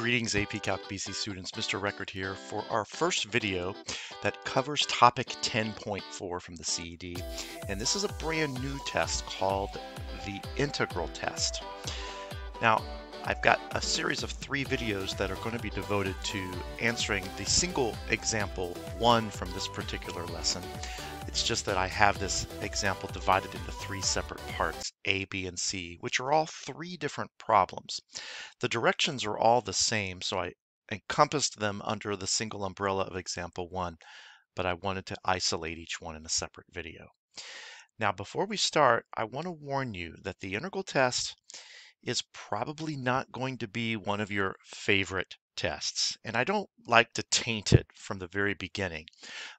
Greetings AP Calc BC students, Mr. Record here for our first video that covers topic 10.4 from the CED. And this is a brand new test called the integral test. Now, I've got a series of three videos that are going to be devoted to answering the single example one from this particular lesson. It's just that I have this example divided into three separate parts, A, B, and C, which are all three different problems. The directions are all the same, so I encompassed them under the single umbrella of example one, but I wanted to isolate each one in a separate video. Now, before we start, I want to warn you that the integral test is probably not going to be one of your favorite tests. And I don't like to taint it from the very beginning,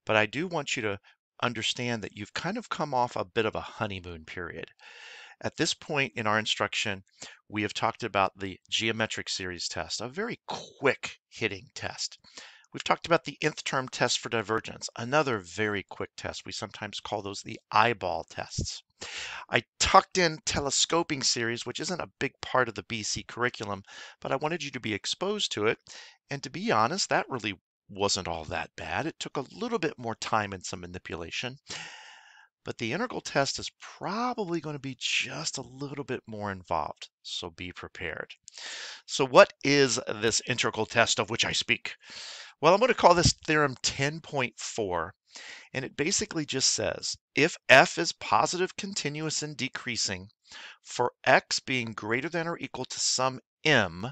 but I do want you to understand that you've kind of come off a bit of a honeymoon period. At this point in our instruction, we have talked about the geometric series test, a very quick hitting test. We've talked about the nth term test for divergence, another very quick test. We sometimes call those the eyeball tests. I tucked in telescoping series, which isn't a big part of the BC curriculum, but I wanted you to be exposed to it. And to be honest, that really wasn't all that bad. It took a little bit more time and some manipulation. But the integral test is probably going to be just a little bit more involved, so be prepared. So what is this integral test of which I speak? Well, I'm going to call this theorem 10.4, and it basically just says, if f is positive, continuous, and decreasing, for x being greater than or equal to some m,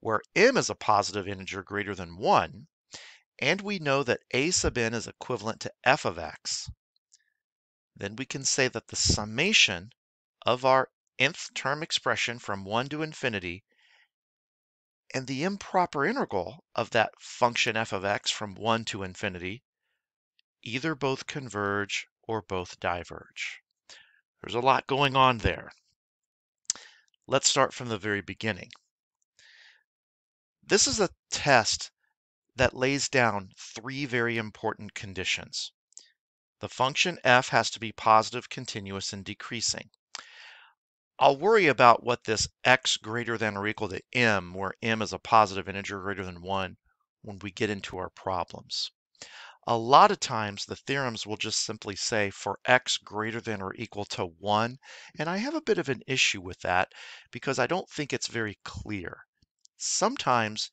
where m is a positive integer greater than 1, and we know that a sub n is equivalent to f of x. Then we can say that the summation of our nth term expression from 1 to infinity and the improper integral of that function f of x from 1 to infinity either both converge or both diverge. There's a lot going on there. Let's start from the very beginning. This is a test that lays down three very important conditions. The function f has to be positive, continuous, and decreasing. I'll worry about what this x greater than or equal to m, where m is a positive integer greater than 1, when we get into our problems. A lot of times the theorems will just simply say for x greater than or equal to 1, and I have a bit of an issue with that because I don't think it's very clear. Sometimes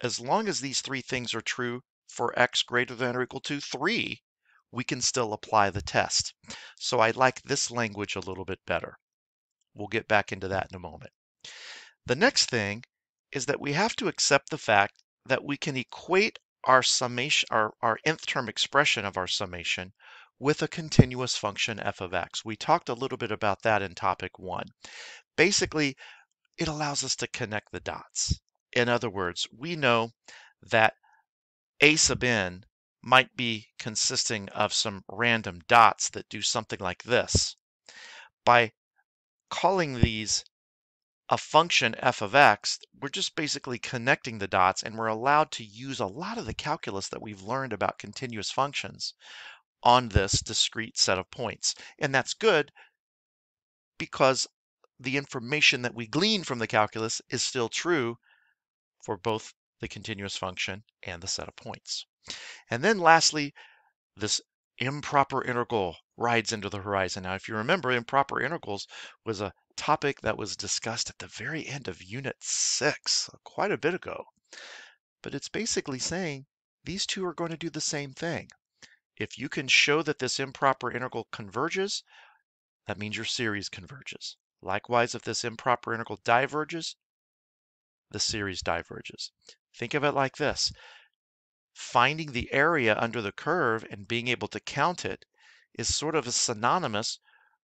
as long as these three things are true for x greater than or equal to 3, we can still apply the test. So I like this language a little bit better. We'll get back into that in a moment. The next thing is that we have to accept the fact that we can equate our summation, our, our nth term expression of our summation with a continuous function f of x. We talked a little bit about that in topic one. Basically, it allows us to connect the dots. In other words, we know that a sub n might be consisting of some random dots that do something like this. By calling these a function f of x, we're just basically connecting the dots and we're allowed to use a lot of the calculus that we've learned about continuous functions on this discrete set of points. And that's good because the information that we glean from the calculus is still true for both the continuous function and the set of points. And then lastly, this improper integral rides into the horizon. Now, if you remember, improper integrals was a topic that was discussed at the very end of Unit 6 uh, quite a bit ago. But it's basically saying these two are going to do the same thing. If you can show that this improper integral converges, that means your series converges. Likewise, if this improper integral diverges, the series diverges. Think of it like this finding the area under the curve and being able to count it is sort of synonymous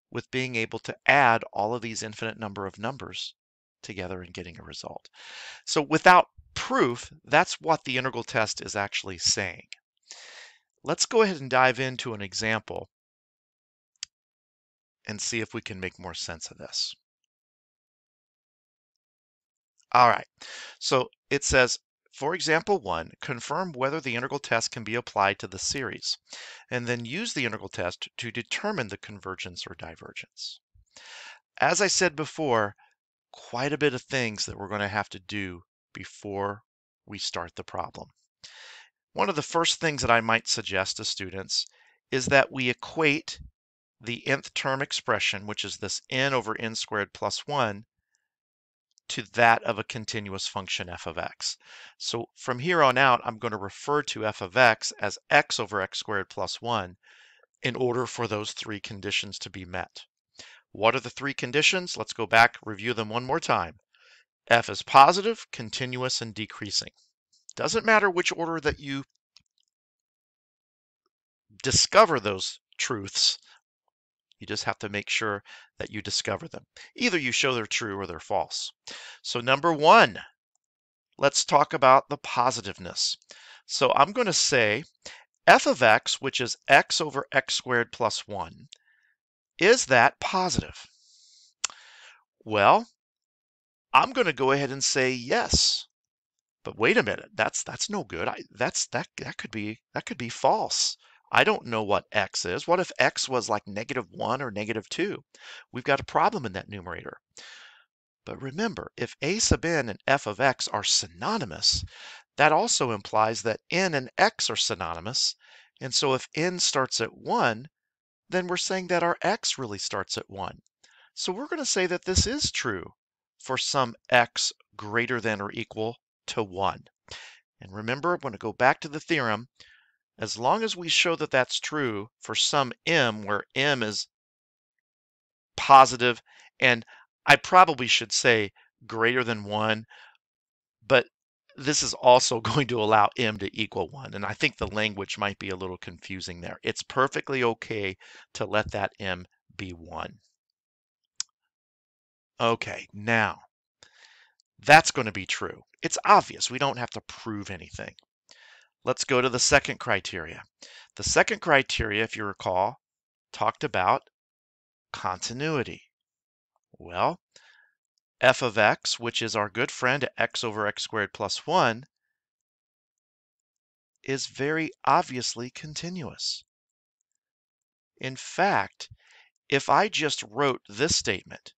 with being able to add all of these infinite number of numbers together and getting a result. So without proof, that's what the integral test is actually saying. Let's go ahead and dive into an example and see if we can make more sense of this. All right. So it says, for example one, confirm whether the integral test can be applied to the series, and then use the integral test to determine the convergence or divergence. As I said before, quite a bit of things that we're going to have to do before we start the problem. One of the first things that I might suggest to students is that we equate the nth term expression, which is this n over n squared plus 1, to that of a continuous function f of x. So from here on out, I'm going to refer to f of x as x over x squared plus 1 in order for those three conditions to be met. What are the three conditions? Let's go back, review them one more time. f is positive, continuous, and decreasing. Doesn't matter which order that you discover those truths, you just have to make sure that you discover them. Either you show they're true or they're false. So, number one, let's talk about the positiveness. So, I'm going to say f of x, which is x over x squared plus 1, is that positive? Well, I'm going to go ahead and say yes. But wait a minute, that's that's no good. I, that's that that could be that could be false. I don't know what x is. What if x was like negative 1 or negative 2? We've got a problem in that numerator. But remember, if a sub n and f of x are synonymous, that also implies that n and x are synonymous. And so if n starts at 1, then we're saying that our x really starts at 1. So we're going to say that this is true for some x greater than or equal to 1. And remember, I'm going to go back to the theorem as long as we show that that's true for some m where m is positive and I probably should say greater than 1, but this is also going to allow m to equal 1. And I think the language might be a little confusing there. It's perfectly okay to let that m be 1. Okay, now that's going to be true. It's obvious. We don't have to prove anything. Let's go to the second criteria. The second criteria, if you recall, talked about continuity. Well, f of x, which is our good friend x over x squared plus 1, is very obviously continuous. In fact, if I just wrote this statement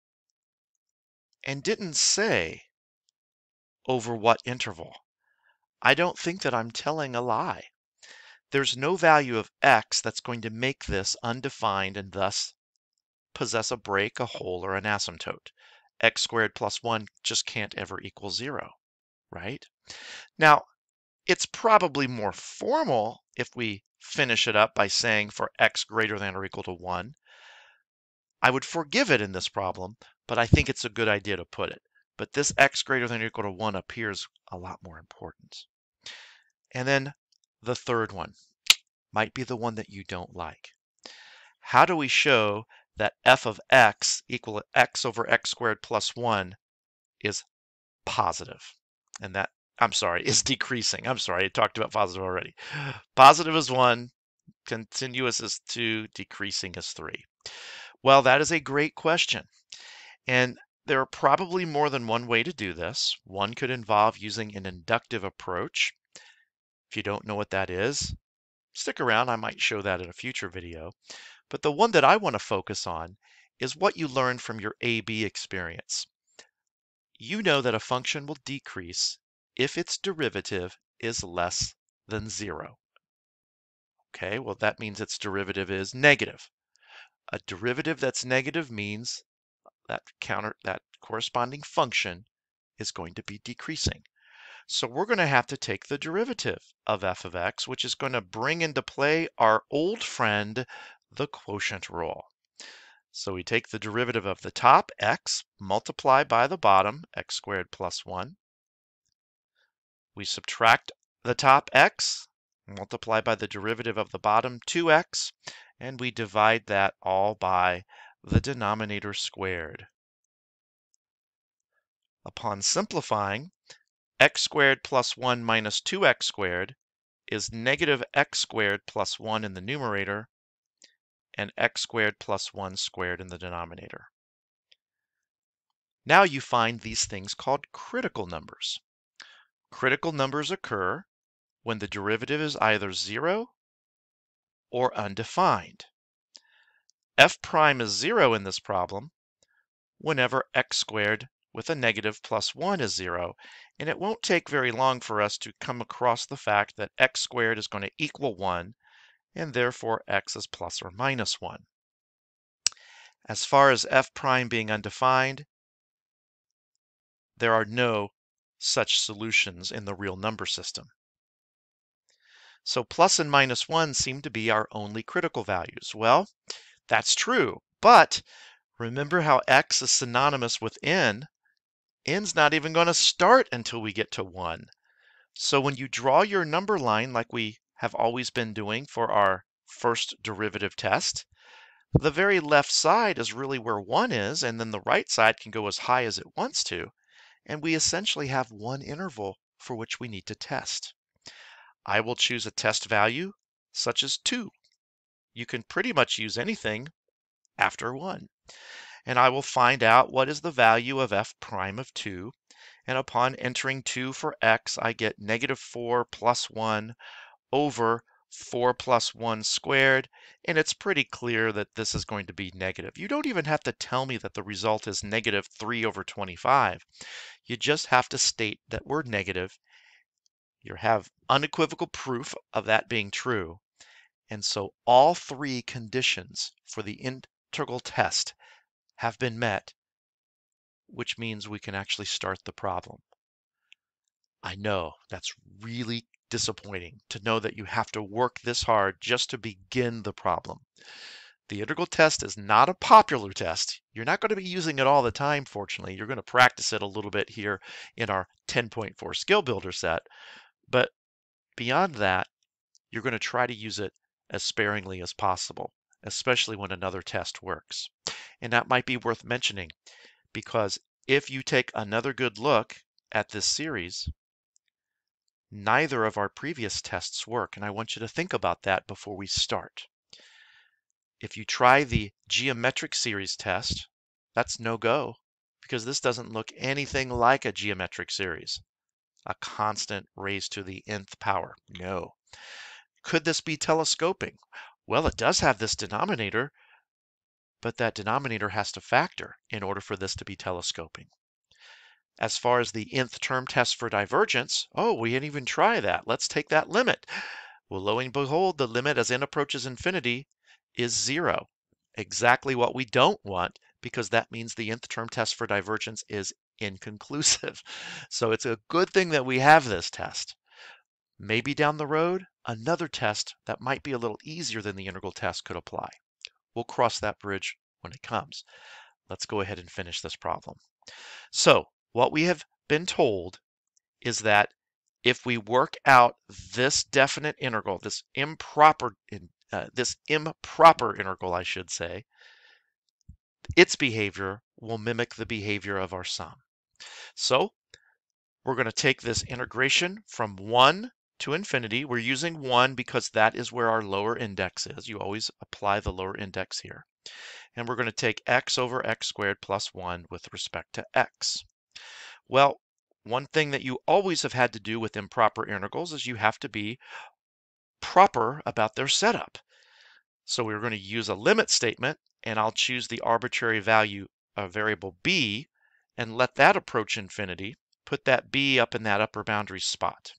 and didn't say over what interval, I don't think that I'm telling a lie. There's no value of x that's going to make this undefined and thus possess a break, a hole, or an asymptote. x squared plus 1 just can't ever equal 0, right? Now, it's probably more formal if we finish it up by saying for x greater than or equal to 1. I would forgive it in this problem, but I think it's a good idea to put it. But this x greater than or equal to 1 appears a lot more important. And then the third one might be the one that you don't like. How do we show that f of x equal to x over x squared plus 1 is positive? And that, I'm sorry, is decreasing. I'm sorry, I talked about positive already. Positive is 1, continuous is 2, decreasing is 3. Well, that is a great question. And there are probably more than one way to do this. One could involve using an inductive approach. If you don't know what that is, stick around. I might show that in a future video. But the one that I want to focus on is what you learned from your AB experience. You know that a function will decrease if its derivative is less than zero. Okay, well, that means its derivative is negative. A derivative that's negative means that counter, that corresponding function is going to be decreasing. So we're going to have to take the derivative of f of x, which is going to bring into play our old friend, the quotient rule. So we take the derivative of the top, x, multiply by the bottom, x squared plus 1. We subtract the top x, multiply by the derivative of the bottom, 2x, and we divide that all by the denominator squared. Upon simplifying, x squared plus 1 minus 2x squared is negative x squared plus 1 in the numerator and x squared plus 1 squared in the denominator. Now you find these things called critical numbers. Critical numbers occur when the derivative is either 0 or undefined f prime is 0 in this problem whenever x squared with a negative plus 1 is 0. And it won't take very long for us to come across the fact that x squared is going to equal 1, and therefore x is plus or minus 1. As far as f prime being undefined, there are no such solutions in the real number system. So plus and minus 1 seem to be our only critical values. Well, that's true. But remember how x is synonymous with n? n's not even going to start until we get to 1. So when you draw your number line like we have always been doing for our first derivative test, the very left side is really where 1 is, and then the right side can go as high as it wants to. And we essentially have one interval for which we need to test. I will choose a test value such as 2 you can pretty much use anything after 1. And I will find out what is the value of f prime of 2. And upon entering 2 for x, I get negative 4 plus 1 over 4 plus 1 squared, and it's pretty clear that this is going to be negative. You don't even have to tell me that the result is negative 3 over 25. You just have to state that we're negative. You have unequivocal proof of that being true, and so all three conditions for the integral test have been met, which means we can actually start the problem. I know that's really disappointing to know that you have to work this hard just to begin the problem. The integral test is not a popular test. You're not going to be using it all the time, fortunately. You're going to practice it a little bit here in our 10.4 Skill Builder set. But beyond that, you're going to try to use it as sparingly as possible, especially when another test works. And that might be worth mentioning because if you take another good look at this series, neither of our previous tests work. And I want you to think about that before we start. If you try the geometric series test, that's no go because this doesn't look anything like a geometric series, a constant raised to the nth power. No. Could this be telescoping? Well, it does have this denominator, but that denominator has to factor in order for this to be telescoping. As far as the nth term test for divergence, oh, we didn't even try that. Let's take that limit. Well, lo and behold, the limit as n approaches infinity is zero. Exactly what we don't want because that means the nth term test for divergence is inconclusive. So it's a good thing that we have this test. Maybe down the road, another test that might be a little easier than the integral test could apply. We'll cross that bridge when it comes. Let's go ahead and finish this problem. So what we have been told is that if we work out this definite integral, this improper, uh, this improper integral, I should say, its behavior will mimic the behavior of our sum. So we're going to take this integration from 1 to infinity. We're using 1 because that is where our lower index is. You always apply the lower index here. And we're going to take x over x squared plus 1 with respect to x. Well, one thing that you always have had to do with improper integrals is you have to be proper about their setup. So we're going to use a limit statement, and I'll choose the arbitrary value of variable b and let that approach infinity, put that b up in that upper boundary spot.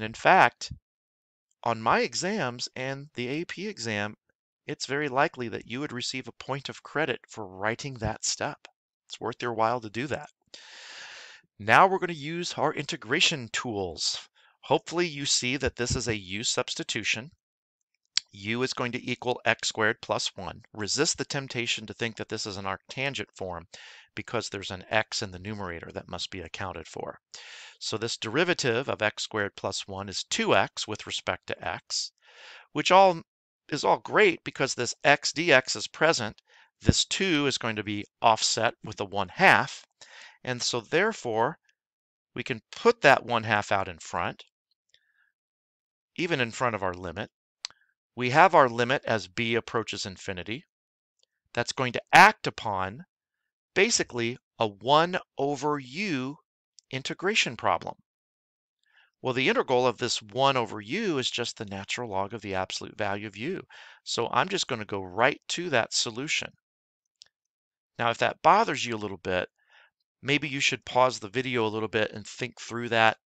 And in fact, on my exams and the AP exam, it's very likely that you would receive a point of credit for writing that step. It's worth your while to do that. Now we're going to use our integration tools. Hopefully you see that this is a u substitution. u is going to equal x squared plus 1. Resist the temptation to think that this is an arctangent form because there's an x in the numerator that must be accounted for. So this derivative of x squared plus 1 is 2x with respect to x, which all is all great because this x dx is present. This 2 is going to be offset with a 1 half. And so therefore, we can put that 1 half out in front, even in front of our limit. We have our limit as b approaches infinity. That's going to act upon basically a 1 over u integration problem. Well, the integral of this 1 over u is just the natural log of the absolute value of u. So I'm just going to go right to that solution. Now, if that bothers you a little bit, maybe you should pause the video a little bit and think through that,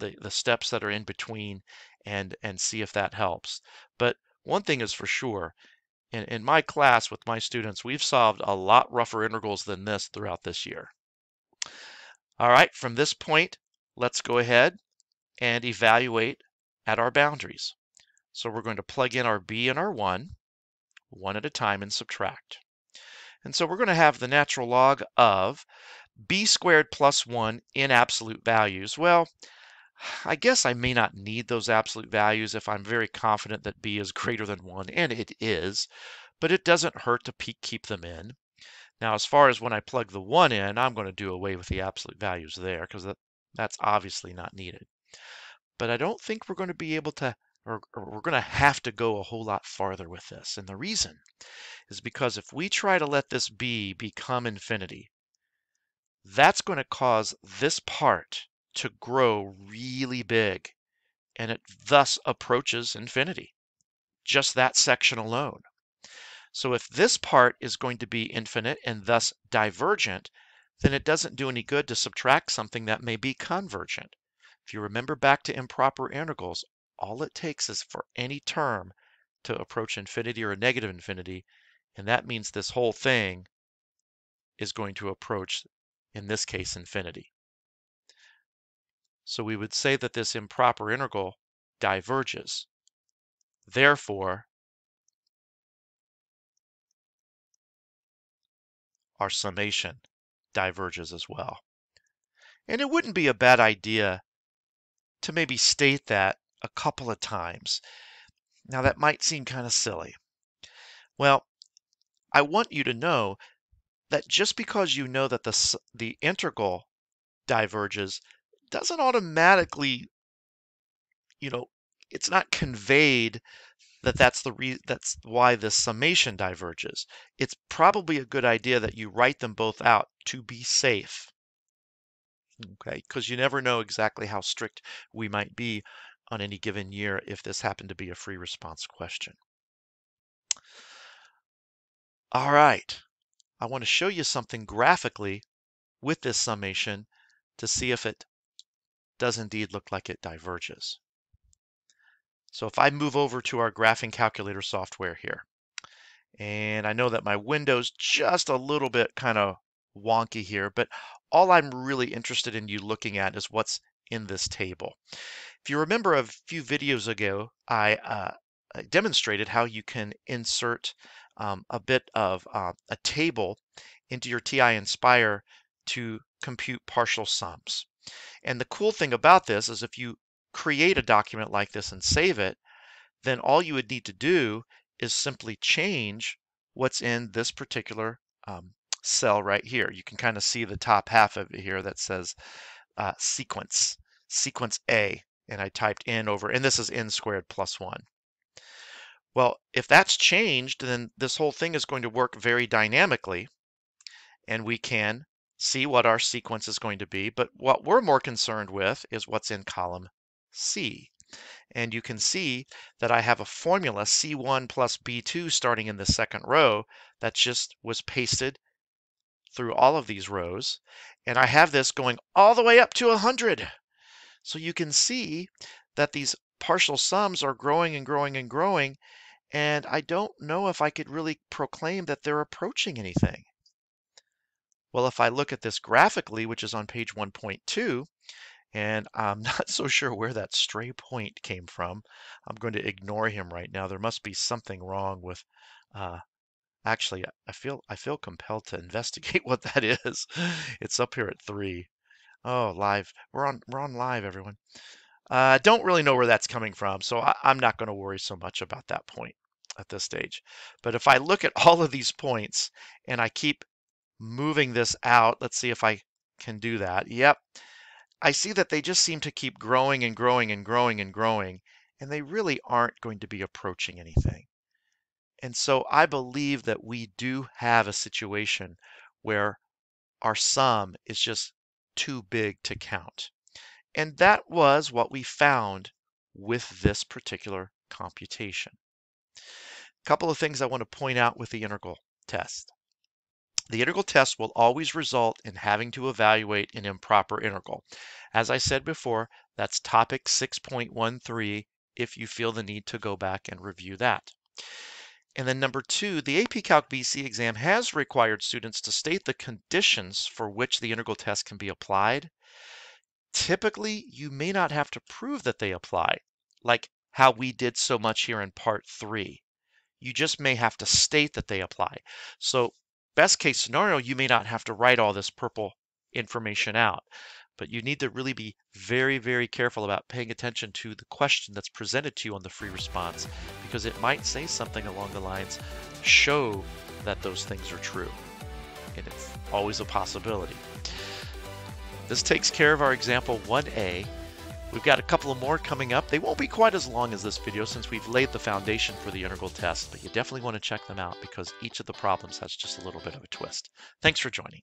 the, the steps that are in between, and, and see if that helps. But one thing is for sure, in, in my class with my students, we've solved a lot rougher integrals than this throughout this year. All right, from this point, let's go ahead and evaluate at our boundaries. So we're going to plug in our b and our 1, one at a time, and subtract. And so we're going to have the natural log of b squared plus 1 in absolute values. Well, I guess I may not need those absolute values if I'm very confident that B is greater than 1, and it is, but it doesn't hurt to keep them in. Now, as far as when I plug the 1 in, I'm going to do away with the absolute values there because that, that's obviously not needed. But I don't think we're going to be able to, or, or we're going to have to go a whole lot farther with this. And the reason is because if we try to let this B become infinity, that's going to cause this part to grow really big, and it thus approaches infinity, just that section alone. So if this part is going to be infinite and thus divergent, then it doesn't do any good to subtract something that may be convergent. If you remember back to improper integrals, all it takes is for any term to approach infinity or negative infinity, and that means this whole thing is going to approach, in this case, infinity. So we would say that this improper integral diverges. Therefore, our summation diverges as well. And it wouldn't be a bad idea to maybe state that a couple of times. Now, that might seem kind of silly. Well, I want you to know that just because you know that the, the integral diverges doesn't automatically, you know, it's not conveyed that that's the re- that's why this summation diverges. It's probably a good idea that you write them both out to be safe. Okay, because you never know exactly how strict we might be on any given year if this happened to be a free response question. All right, I want to show you something graphically with this summation to see if it does indeed look like it diverges. So if I move over to our graphing calculator software here, and I know that my window's just a little bit kind of wonky here, but all I'm really interested in you looking at is what's in this table. If you remember a few videos ago, I, uh, I demonstrated how you can insert um, a bit of uh, a table into your TI Inspire to compute partial sums. And the cool thing about this is if you create a document like this and save it, then all you would need to do is simply change what's in this particular um, cell right here. You can kind of see the top half of it here that says uh, sequence, sequence A, and I typed n over, and this is n squared plus 1. Well, if that's changed, then this whole thing is going to work very dynamically, and we can see what our sequence is going to be. But what we're more concerned with is what's in column C. And you can see that I have a formula C1 plus B2 starting in the second row that just was pasted through all of these rows. And I have this going all the way up to 100. So you can see that these partial sums are growing and growing and growing. And I don't know if I could really proclaim that they're approaching anything. Well, if I look at this graphically, which is on page 1.2, and I'm not so sure where that stray point came from. I'm going to ignore him right now. There must be something wrong with, uh, actually, I feel, I feel compelled to investigate what that is. It's up here at three. Oh, live. We're on, we're on live, everyone. I uh, don't really know where that's coming from, so I, I'm not going to worry so much about that point at this stage. But if I look at all of these points and I keep moving this out. Let's see if I can do that. Yep. I see that they just seem to keep growing and growing and growing and growing, and they really aren't going to be approaching anything. And so I believe that we do have a situation where our sum is just too big to count. And that was what we found with this particular computation. A couple of things I want to point out with the integral test. The integral test will always result in having to evaluate an improper integral. As I said before, that's topic 6.13 if you feel the need to go back and review that. And then number two, the AP Calc BC exam has required students to state the conditions for which the integral test can be applied. Typically, you may not have to prove that they apply, like how we did so much here in part three. You just may have to state that they apply. So best case scenario, you may not have to write all this purple information out. But you need to really be very, very careful about paying attention to the question that's presented to you on the free response because it might say something along the lines show that those things are true. And it's always a possibility. This takes care of our example 1A We've got a couple of more coming up. They won't be quite as long as this video since we've laid the foundation for the integral test, but you definitely want to check them out because each of the problems has just a little bit of a twist. Thanks for joining.